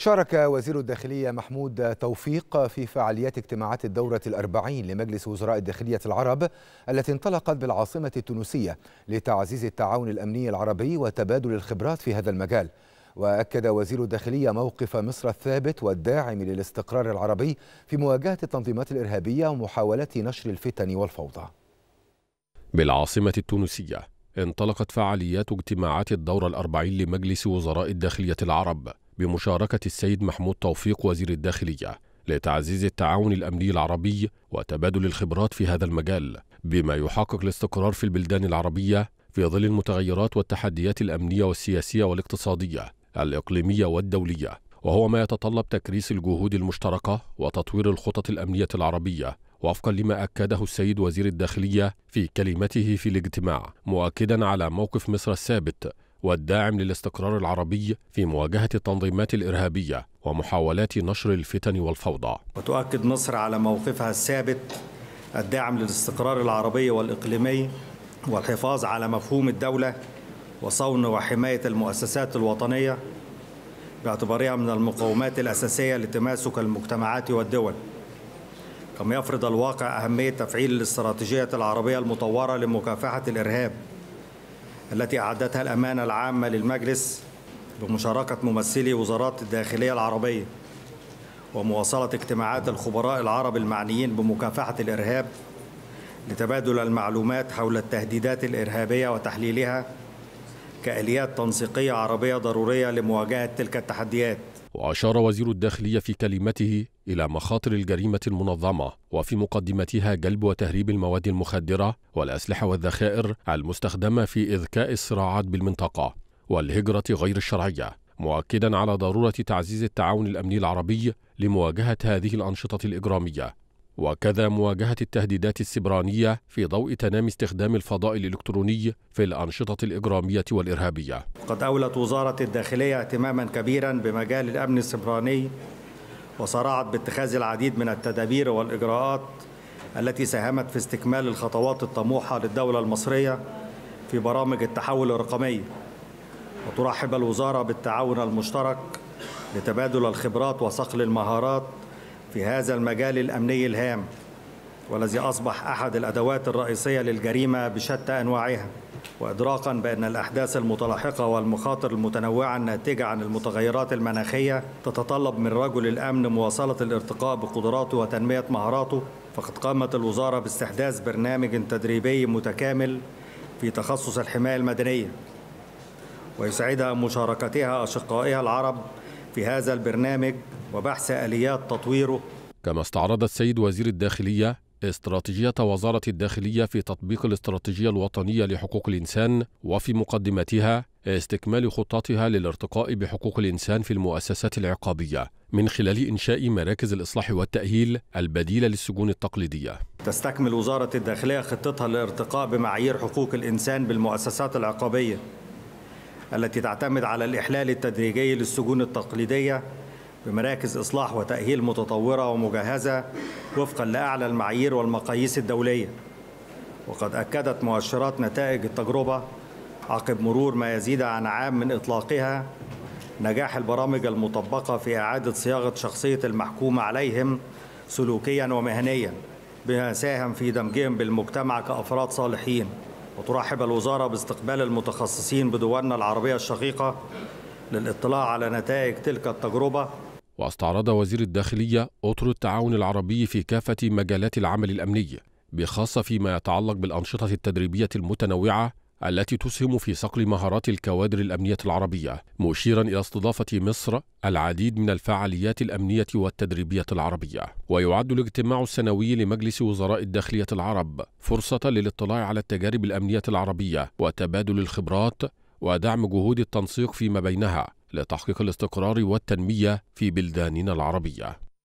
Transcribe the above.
شارك وزير الداخلية محمود توفيق في فعاليات اجتماعات الدورة الأربعين لمجلس وزراء الداخلية العرب التي انطلقت بالعاصمة التونسية لتعزيز التعاون الأمني العربي وتبادل الخبرات في هذا المجال وأكد وزير الداخلية موقف مصر الثابت والداعم للاستقرار العربي في مواجهة التنظيمات الإرهابية ومحاولة نشر الفتن والفوضى بالعاصمة التونسية انطلقت فعاليات اجتماعات الدورة الأربعين لمجلس وزراء الداخلية العرب بمشاركة السيد محمود توفيق وزير الداخلية لتعزيز التعاون الأمني العربي وتبادل الخبرات في هذا المجال بما يحقق الاستقرار في البلدان العربية في ظل المتغيرات والتحديات الأمنية والسياسية والاقتصادية الإقليمية والدولية وهو ما يتطلب تكريس الجهود المشتركة وتطوير الخطط الأمنية العربية وفقا لما أكده السيد وزير الداخلية في كلمته في الاجتماع مؤكدا على موقف مصر الثابت والداعم للاستقرار العربي في مواجهة التنظيمات الإرهابية ومحاولات نشر الفتن والفوضى وتؤكد مصر على موقفها الثابت الداعم للاستقرار العربي والإقليمي والحفاظ على مفهوم الدولة وصون وحماية المؤسسات الوطنية باعتبارها من المقومات الأساسية لتماسك المجتمعات والدول كما يفرض الواقع أهمية تفعيل الاستراتيجية العربية المطورة لمكافحة الإرهاب التي أعدتها الأمانة العامة للمجلس بمشاركة ممثلي وزارات الداخلية العربية ومواصلة اجتماعات الخبراء العرب المعنيين بمكافحة الإرهاب لتبادل المعلومات حول التهديدات الإرهابية وتحليلها كآليات تنسيقية عربية ضرورية لمواجهة تلك التحديات وأشار وزير الداخلية في كلمته إلى مخاطر الجريمة المنظمة وفي مقدمتها جلب وتهريب المواد المخدرة والأسلحة والذخائر المستخدمة في إذكاء الصراعات بالمنطقة والهجرة غير الشرعية مؤكدا على ضرورة تعزيز التعاون الأمني العربي لمواجهة هذه الأنشطة الإجرامية وكذا مواجهة التهديدات السبرانية في ضوء تنامي استخدام الفضاء الإلكتروني في الأنشطة الإجرامية والإرهابية قد أولت وزارة الداخلية اهتماما كبيرا بمجال الأمن السبراني وصرعت باتخاذ العديد من التدابير والإجراءات التي ساهمت في استكمال الخطوات الطموحة للدولة المصرية في برامج التحول الرقمي وترحب الوزارة بالتعاون المشترك لتبادل الخبرات وصقل المهارات في هذا المجال الأمني الهام والذي أصبح أحد الأدوات الرئيسية للجريمة بشتى أنواعها وإدراكا بأن الأحداث المتلاحقة والمخاطر المتنوعة الناتجة عن المتغيرات المناخية تتطلب من رجل الأمن مواصلة الارتقاء بقدراته وتنمية مهاراته فقد قامت الوزارة باستحداث برنامج تدريبي متكامل في تخصص الحماية المدنية ويسعدها مشاركتها أشقائها العرب في هذا البرنامج وبحث آليات تطويره كما استعرض السيد وزير الداخلية استراتيجية وزارة الداخلية في تطبيق الاستراتيجية الوطنية لحقوق الإنسان وفي مقدمتها استكمال خطتها للارتقاء بحقوق الإنسان في المؤسسات العقابية من خلال إنشاء مراكز الإصلاح والتأهيل البديلة للسجون التقليدية تستكمل وزارة الداخلية خطتها للارتقاء بمعايير حقوق الإنسان بالمؤسسات العقابية التي تعتمد على الإحلال التدريجي للسجون التقليدية بمراكز إصلاح وتأهيل متطورة ومجهزة وفقا لأعلى المعايير والمقاييس الدولية وقد أكدت مؤشرات نتائج التجربة عقب مرور ما يزيد عن عام من إطلاقها نجاح البرامج المطبقة في إعادة صياغة شخصية المحكوم عليهم سلوكيا ومهنيا بما ساهم في دمجهم بالمجتمع كأفراد صالحين وترحب الوزارة باستقبال المتخصصين بدولنا العربية الشقيقة للاطلاع على نتائج تلك التجربة واستعرض وزير الداخلية أطر التعاون العربي في كافة مجالات العمل الأمني بخاصة فيما يتعلق بالأنشطة التدريبية المتنوعة التي تسهم في صقل مهارات الكوادر الأمنية العربية مشيرا إلى استضافة مصر العديد من الفعاليات الأمنية والتدريبية العربية ويعد الاجتماع السنوي لمجلس وزراء الداخلية العرب فرصة للاطلاع على التجارب الأمنية العربية وتبادل الخبرات ودعم جهود التنسيق فيما بينها لتحقيق الاستقرار والتنمية في بلداننا العربية